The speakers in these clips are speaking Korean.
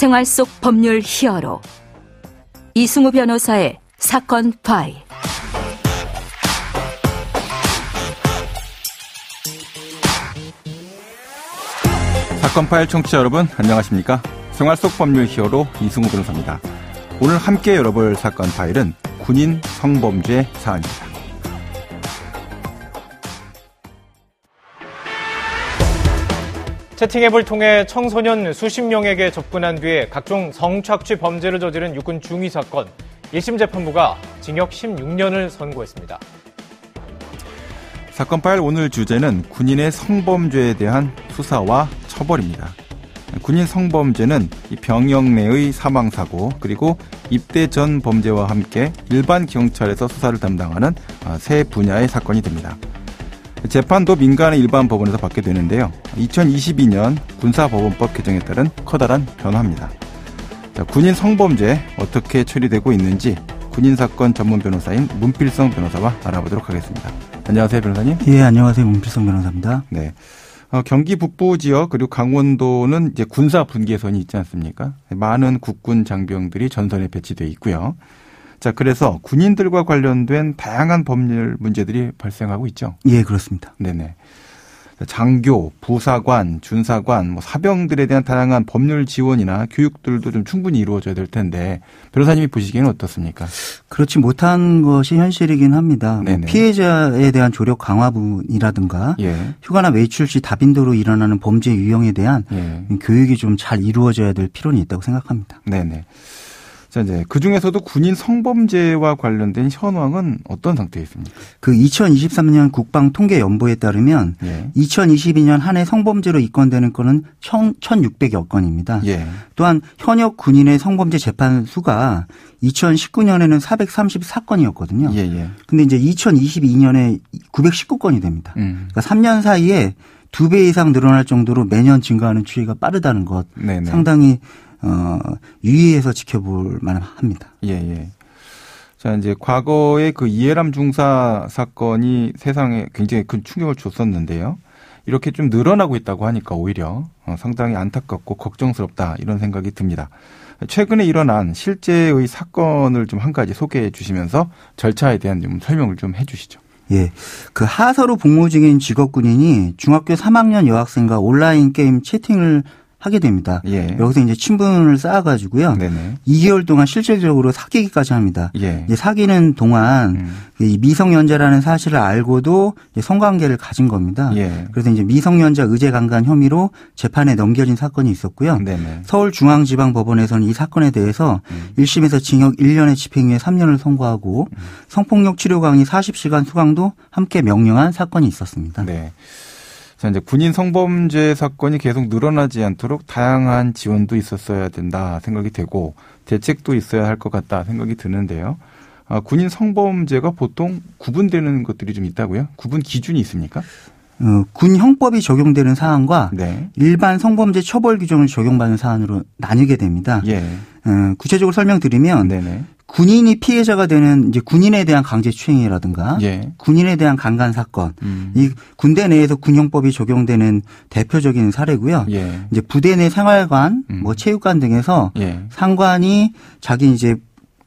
생활 속 법률 히어로 이승우 변호사의 사건 파일 사건 파일 청취자 여러분 안녕하십니까 생활 속 법률 히어로 이승우 변호사입니다 오늘 함께 열어볼 사건 파일은 군인 성범죄 사안입니다 채팅 앱을 통해 청소년 수십 명에게 접근한 뒤에 각종 성착취 범죄를 저지른 육군 중위 사건 1심 재판부가 징역 16년을 선고했습니다. 사건 파일 오늘 주제는 군인의 성범죄에 대한 수사와 처벌입니다. 군인 성범죄는 병역 내의 사망 사고 그리고 입대 전 범죄와 함께 일반 경찰에서 수사를 담당하는 아, 세 분야의 사건이 됩니다. 재판도 민간의 일반 법원에서 받게 되는데요. 2022년 군사법원법 개정에 따른 커다란 변화입니다. 자, 군인 성범죄 어떻게 처리되고 있는지 군인 사건 전문 변호사인 문필성 변호사와 알아보도록 하겠습니다. 안녕하세요, 변호사님. 예, 안녕하세요. 문필성 변호사입니다. 네. 어, 경기 북부 지역 그리고 강원도는 이제 군사 분계선이 있지 않습니까? 많은 국군 장병들이 전선에 배치돼 있고요. 자, 그래서 군인들과 관련된 다양한 법률 문제들이 발생하고 있죠. 예, 그렇습니다. 네네. 장교, 부사관, 준사관, 뭐 사병들에 대한 다양한 법률 지원이나 교육들도 좀 충분히 이루어져야 될 텐데 변호사님이 보시기에는 어떻습니까? 그렇지 못한 것이 현실이긴 합니다. 뭐 피해자에 대한 조력 강화분이라든가 예. 휴가나 외출 시 다빈도로 일어나는 범죄 유형에 대한 예. 교육이 좀 잘 이루어져야 될 필요는 있다고 생각합니다. 네네. 자, 이제 그 중에서도 군인 성범죄와 관련된 현황은 어떤 상태에 있습니까? 그 2023년 국방 통계 연보에 따르면 예. 2022년 한 해 성범죄로 입건되는 건은 1,600여 건입니다. 예. 또한 현역 군인의 성범죄 재판 수가 2019년에는 434건이었거든요. 예, 예. 근데 이제 2022년에 919건이 됩니다. 음. 그러니까 3년 사이에 두 배 이상 늘어날 정도로 매년 증가하는 추이가 빠르다는 것 네네. 네. 상당히 어, 유의해서 지켜볼 만합니다. 예, 예. 자, 이제 과거에 그 이해람 중사 사건이 세상에 굉장히 큰 충격을 줬었는데요. 이렇게 좀 늘어나고 있다고 하니까 오히려 어, 상당히 안타깝고 걱정스럽다 이런 생각이 듭니다. 최근에 일어난 실제의 사건을 좀 한 가지 소개해 주시면서 절차에 대한 좀 설명을 좀 해 주시죠. 예. 그 하사로 복무 중인 직업 군인이 중학교 3학년 여학생과 온라인 게임 채팅을 하게 됩니다. 예. 여기서 이제 친분을 쌓아가지고요. 네네. 2개월 동안 실질적으로 사귀기까지 합니다. 예. 이제 사귀는 동안 음. 그 이 미성년자라는 사실을 알고도 성관계를 가진 겁니다. 예. 그래서 이제 미성년자 의제 강간 혐의로 재판에 넘겨진 사건이 있었고요. 네네. 서울중앙지방법원에서는 이 사건에 대해서 음. 1심에서 징역 1년에 집행유예 3년을 선고하고 음. 성폭력 치료 강의 40시간 수강도 함께 명령한 사건이 있었습니다. 네. 자, 이제 군인 성범죄 사건이 계속 늘어나지 않도록 다양한 지원도 있었어야 된다 생각이 되고 대책도 있어야 할 것 같다 생각이 드는데요. 아, 군인 성범죄가 보통 구분되는 것들이 좀 있다고요? 구분 기준이 있습니까? 어, 군 형법이 적용되는 사안과 네. 일반 성범죄 처벌 규정을 적용받는 사안으로 나뉘게 됩니다. 예. 어, 구체적으로 설명드리면 네네. 군인이 피해자가 되는 이제 군인에 대한 강제추행이라든가 예. 군인에 대한 강간 사건 음. 이 군대 내에서 군형법이 적용되는 대표적인 사례고요. 예. 이제 부대 내 생활관, 음. 뭐 체육관 등에서 예. 상관이 자기 이제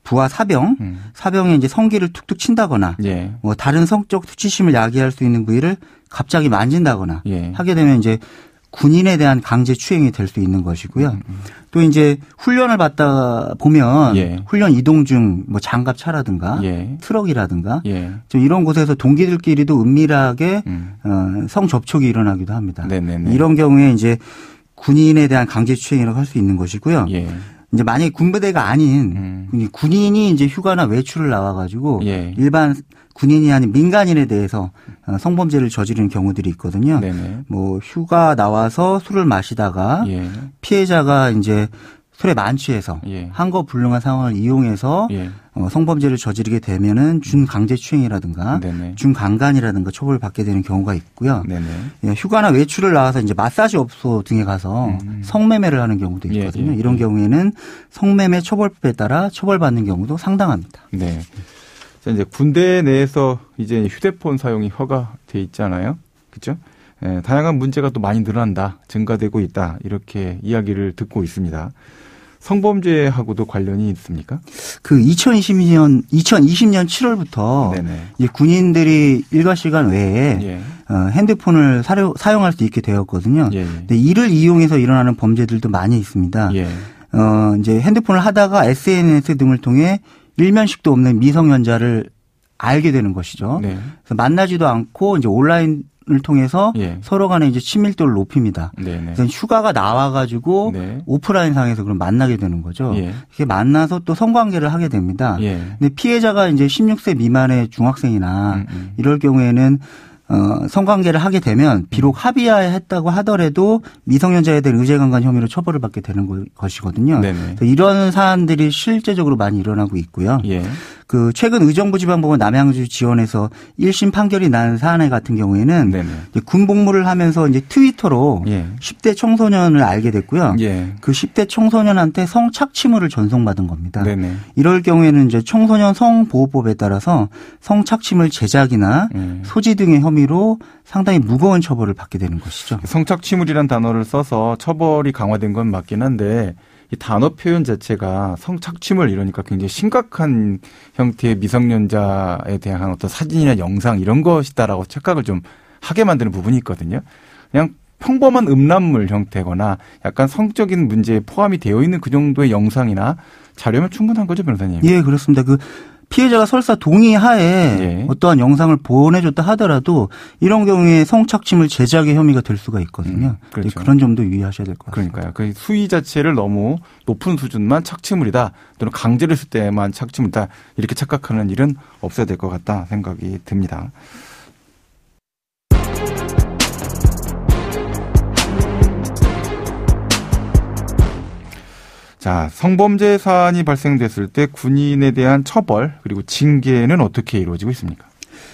부하 사병, 음. 사병의 이제 성기를 툭툭 친다거나 예. 뭐 다른 성적 수치심을 야기할 수 있는 부위를 갑자기 만진다거나 예. 하게 되면 이제 군인에 대한 강제 추행이 될 수 있는 것이고요. 음, 음. 또 이제 훈련을 받다 보면 예. 훈련 이동 중 뭐 장갑 차라든가 예. 트럭이라든가 예. 이런 곳에서 동기들끼리도 은밀하게 음. 어, 성 접촉이 일어나기도 합니다. 네네네. 네, 네. 이런 경우에 이제 군인에 대한 강제 추행이라고 할 수 있는 것이고요. 예. 이제 만약에 군부대가 아닌 음. 군인이 이제 휴가나 외출을 나와가지고 예. 일반 군인이 아닌 민간인에 대해서 어, 성범죄를 저지르는 경우들이 있거든요. 네네. 뭐 휴가 나와서 술을 마시다가 예. 피해자가 이제 술에 만취해서 예. 한거 불능한 상황을 이용해서 예. 어, 성범죄를 저지르게 되면은 준강제추행이라든가 네네. 준강간이라든가 처벌을 받게 되는 경우가 있고요. 예, 휴가나 외출을 나와서 이제 마사지 업소 등에 가서 음. 성매매를 하는 경우도 예, 있거든요. 예. 이런 예. 경우에는 성매매 처벌법에 따라 처벌받는 경우도 상당합니다. 네. 그 이제 군대 내에서 이제 휴대폰 사용이 허가돼 있잖아요. 그렇죠? 예, 다양한 문제가 또 많이 늘어난다, 증가되고 있다 이렇게 이야기를 듣고 있습니다. 성범죄하고도 관련이 있습니까? 그 2020년 2020년 7월부터 이제 군인들이 일과 시간 외에 예. 어, 핸드폰을 사료, 사용할 수 있게 되었거든요. 예, 예. 근데 이를 이용해서 일어나는 범죄들도 많이 있습니다. 예. 어, 이제 핸드폰을 하다가 SNS 등을 통해 일면식도 없는 미성년자를 알게 되는 것이죠. 네. 그래서 만나지도 않고 이제 온라인 을 통해서 예. 서로 간에 이제 친밀도를 높입니다. 네, 네. 그래서 휴가가 나와가지고 네. 오프라인 상에서 그럼 만나게 되는 거죠. 예. 이렇게 만나서 또 성관계를 하게 됩니다. 예. 근데 피해자가 이제 16세 미만의 중학생이나 음음. 음. 이럴 경우에는 어, 성관계를 하게 되면 비록 합의하에 했다고 하더라도 미성년자에 대한 의제강간 혐의로 처벌을 받게 되는 것이거든요. 이런 사안들이 실제적으로 많이 일어나고 있고요. 예. 그 최근 의정부 지방법원 남양주 지원에서 1심 판결이 난 사안에 같은 경우에는 네네. 군복무를 하면서 이제 트위터로 예. 10대 청소년을 알게 됐고요. 예. 그 10대 청소년한테 성착취물을 전송받은 겁니다. 네네. 이럴 경우에는 이제 청소년 성보호법에 따라서 성착취물 제작이나 예. 소지 등의 혐의로 상당히 무거운 처벌을 받게 되는 것이죠. 성착취물이란 단어를 써서 처벌이 강화된 건 맞긴 한데 이 단어 표현 자체가 성착취물 이러니까 굉장히 심각한 형태의 미성년자에 대한 어떤 사진이나 영상 이런 것이다라고 착각을 좀 하게 만드는 부분이 있거든요. 그냥 평범한 음란물 형태거나 약간 성적인 문제에 포함이 되어 있는 그 정도의 영상이나 자료면 충분한 거죠, 변호사님? 예, 그렇습니다. 그 피해자가 설사 동의하에 네. 어떠한 영상을 보내줬다 하더라도 이런 경우에 성착취물 제작의 혐의가 될 수가 있거든요. 음, 그렇죠. 네, 그런 점도 유의하셔야 될 것 같습니다. 그러니까요. 그 수위 자체를 너무 높은 수준만 착취물이다 또는 강제를 쓸 때만 착취물이다 이렇게 착각하는 일은 없어야 될 것 같다 생각이 듭니다. 자, 성범죄 사안이 발생됐을 때 군인에 대한 처벌 그리고 징계는 어떻게 이루어지고 있습니까?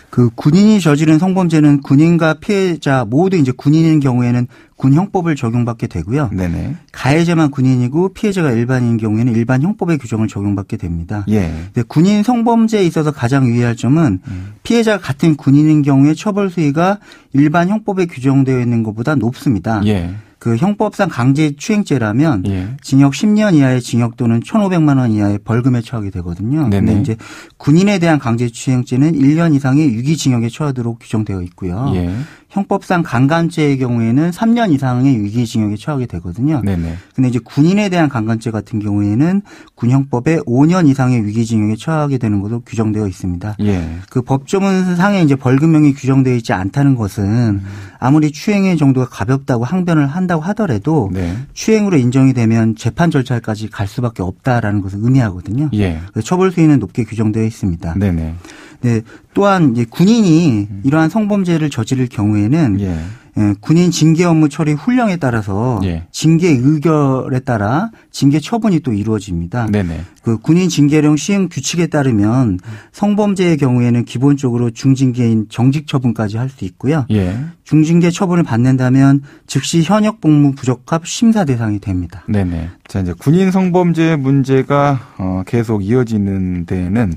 그 군인이 저지른 성범죄는 군인과 피해자 모두 이제 군인인 경우에는 군형법을 적용받게 되고요. 네네. 가해자만 군인이고 피해자가 일반인 경우에는 일반 형법의 규정을 적용받게 됩니다. 예. 근데 군인 성범죄에 있어서 가장 유의할 점은 음. 피해자가 같은 군인인 경우에 처벌 수위가 일반 형법에 규정되어 있는 것보다 높습니다. 예. 그 형법상 강제 추행죄라면 예. 징역 10년 이하의 징역 또는 1,500만 원 이하의 벌금에 처하게 되거든요. 네네. 근데 이제 군인에 대한 강제 추행죄는 1년 이상의 유기징역에 처하도록 규정되어 있고요. 예. 형법상 강간죄의 경우에는 3년 이상의 유기징역에 처하게 되거든요. 네네. 근데 이제 군인에 대한 강간죄 같은 경우에는 군형법에 5년 이상의 유기징역에 처하게 되는 것으로 규정되어 있습니다. 예. 그 법조문 상에 이제 벌금형이 규정되어 있지 않다는 것은 음. 아무리 추행의 정도가 가볍다고 항변을 한다고 하더라도 네. 추행으로 인정이 되면 재판 절차까지 갈 수밖에 없다라는 것을 의미하거든요. 예. 처벌 수위는 높게 규정되어 있습니다. 네네. 네, 또한 군인이 음. 이러한 성범죄를 저지를 경우에는 예. 예. 군인 징계 업무 처리 훈령에 따라서 예. 징계 의결에 따라 징계 처분이 또 이루어집니다. 네네. 그 군인 징계령 시행 규칙에 따르면 성범죄의 경우에는 기본적으로 중징계인 정직 처분까지 할 수 있고요. 예. 중징계 처분을 받는다면 즉시 현역 복무 부적합 심사 대상이 됩니다. 네네. 자 이제 군인 성범죄 문제가 어, 계속 이어지는 데에는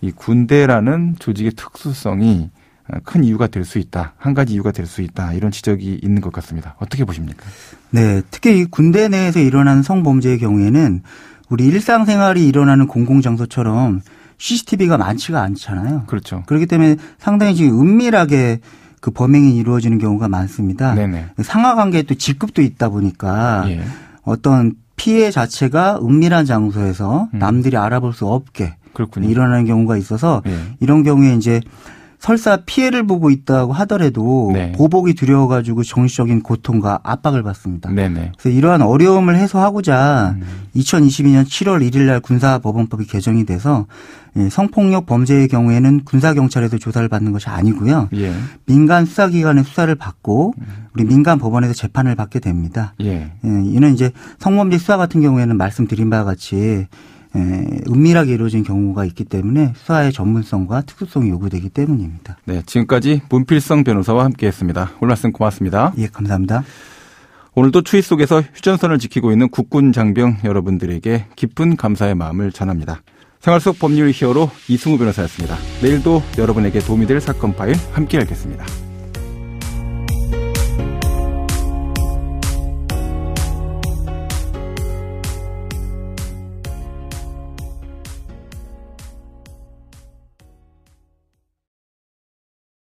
이 군대라는 조직의 특수성이 큰 이유가 될 수 있다. 한 가지 이유가 될 수 있다. 이런 지적이 있는 것 같습니다. 어떻게 보십니까? 네. 특히 이 군대 내에서 일어나는 성범죄의 경우에는 우리 일상생활이 일어나는 공공장소처럼 CCTV가 많지가 않잖아요. 그렇죠. 그렇기 때문에 상당히 지금 은밀하게 그 범행이 이루어지는 경우가 많습니다. 네네. 상하 관계또 직급도 있다 보니까 예. 어떤 피해 자체가 은밀한 장소에서 음. 남들이 알아볼 수 없게 그렇군요. 일어나는 경우가 있어서 네. 이런 경우에 이제 설사 피해를 보고 있다고 하더라도 네. 보복이 두려워가지고 정신적인 고통과 압박을 받습니다. 네네. 네. 그래서 이러한 어려움을 해소하고자 음. 2022년 7월 1일날 군사법원법이 개정이 돼서 예, 성폭력 범죄의 경우에는 군사경찰에서 조사를 받는 것이 아니고요. 예. 민간 수사기관의 수사를 받고 우리 민간 법원에서 재판을 받게 됩니다. 예. 예 이는 이제 성범죄 수사 같은 경우에는 말씀드린 바와 같이 예, 은밀하게 이루어진 경우가 있기 때문에 수사의 전문성과 특수성이 요구되기 때문입니다. 네, 지금까지 문필성 변호사와 함께했습니다. 오늘 말씀 고맙습니다. 예, 감사합니다. 오늘도 추위 속에서 휴전선을 지키고 있는 국군 장병 여러분들에게 깊은 감사의 마음을 전합니다. 생활 속 법률 히어로 이승우 변호사였습니다. 내일도 여러분에게 도움이 될 사건 파일 함께 하겠습니다.